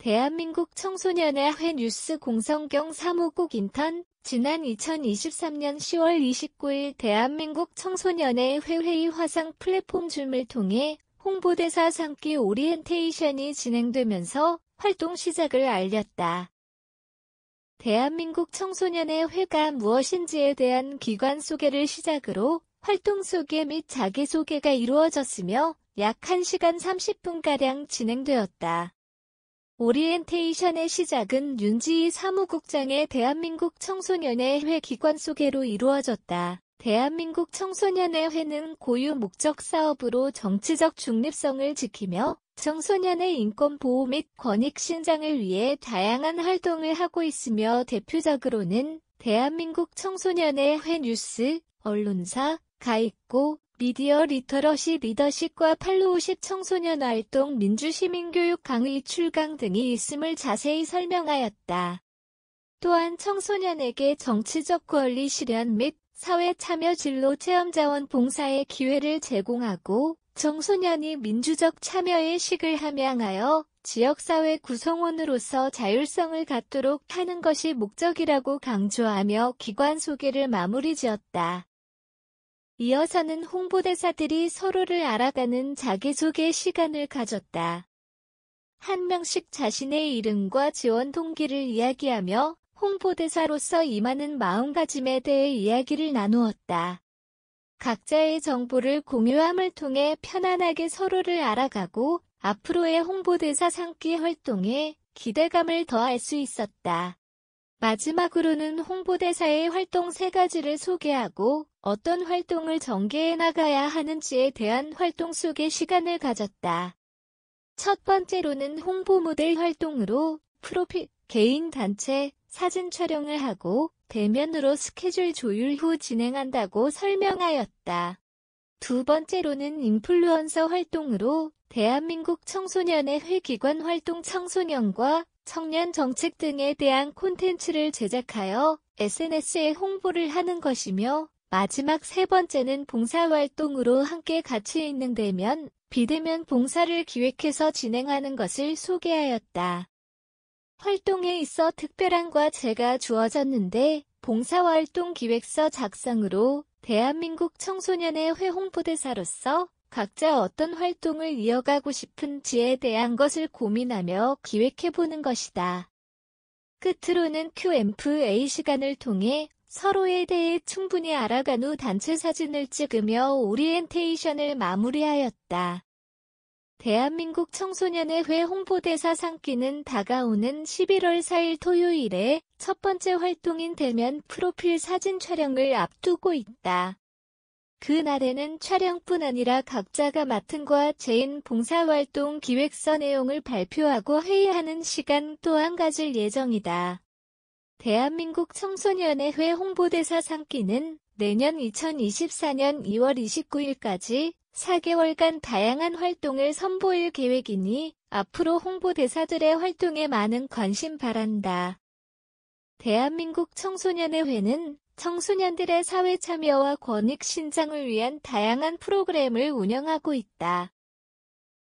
대한민국 청소년의 회 뉴스 공성경 사무국 인턴 지난 2023년 10월 29일 대한민국 청소년의 회 회의 화상 플랫폼 줌을 통해 홍보대사 상기 오리엔테이션이 진행되면서 활동 시작을 알렸다. 대한민국 청소년의 회가 무엇인지에 대한 기관 소개를 시작으로 활동 소개 및 자기소개가 이루어졌으며 약 1시간 30분가량 진행되었다. 오리엔테이션의 시작은 윤지희 사무국장의 대한민국 청소년의 회 기관 소개로 이루어졌다. 대한민국 청소년의 회는 고유 목적 사업으로 정치적 중립성을 지키며 청소년의 인권 보호 및 권익 신장을 위해 다양한 활동을 하고 있으며 대표적으로는 대한민국 청소년의 회 뉴스, 언론사, 가입고, 미디어 리터러시 리더십과 팔로우십 청소년 활동 민주시민교육 강의 출강 등이 있음을 자세히 설명하였다. 또한 청소년에게 정치적 권리 실현 및 사회 참여 진로 체험 자원 봉사의 기회를 제공하고 청소년이 민주적 참여의 식을 함양하여 지역사회 구성원으로서 자율성을 갖도록 하는 것이 목적이라고 강조하며 기관 소개를 마무리 지었다. 이어서는 홍보대사들이 서로를 알아가는 자기소개 시간을 가졌다. 한 명씩 자신의 이름과 지원 동기를 이야기하며 홍보대사로서 임하는 마음가짐에 대해 이야기를 나누었다. 각자의 정보를 공유함을 통해 편안하게 서로를 알아가고 앞으로의 홍보대사 상기 활동에 기대감을 더할 수 있었다. 마지막으로는 홍보대사의 활동 세 가지를 소개하고 어떤 활동을 전개해 나가야 하는지에 대한 활동 속의 시간을 가졌다. 첫 번째로는 홍보 모델 활동으로 프로필, 개인 단체, 사진 촬영을 하고 대면으로 스케줄 조율 후 진행한다고 설명하였다. 두 번째로는 인플루언서 활동으로 대한민국 청소년의 회기관 활동 청소년과 청년 정책 등에 대한 콘텐츠를 제작하여 SNS에 홍보를 하는 것이며 마지막 세 번째는 봉사활동으로 함께 같이 있는 대면, 비대면 봉사를 기획해서 진행하는 것을 소개하였다. 활동에 있어 특별한 과제가 주어졌는데 봉사활동 기획서 작성으로 대한민국 청소년의 회홍보대사로서 각자 어떤 활동을 이어가고 싶은지에 대한 것을 고민하며 기획해보는 것이다. 끝으로는 QMFA 시간을 통해 서로에 대해 충분히 알아간 후 단체 사진을 찍으며 오리엔테이션을 마무리하였다. 대한민국 청소년의 회 홍보대사 상기는 다가오는 11월 4일 토요일에 첫 번째 활동인 대면 프로필 사진 촬영을 앞두고 있다. 그날에는 촬영뿐 아니라 각자가 맡은 과 재인 봉사활동 기획서 내용을 발표하고 회의하는 시간 또한 가질 예정이다. 대한민국 청소년의 회 홍보대사 상기는 내년 2024년 2월 29일까지 4개월간 다양한 활동을 선보일 계획이니 앞으로 홍보대사들의 활동에 많은 관심 바란다. 대한민국 청소년의 회는 청소년들의 사회 참여와 권익 신장을 위한 다양한 프로그램을 운영하고 있다.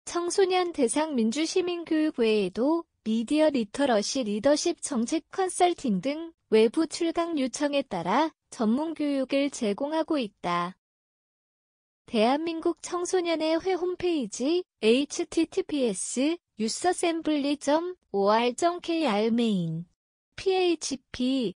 청소년 대상 민주시민교육 외에도 미디어 리터러시 리더십 정책 컨설팅 등 외부 출강 요청에 따라 전문 교육을 제공하고 있다. 대한민국 청소년의 회 홈페이지 https 유서셈블리.or.kr 메인 php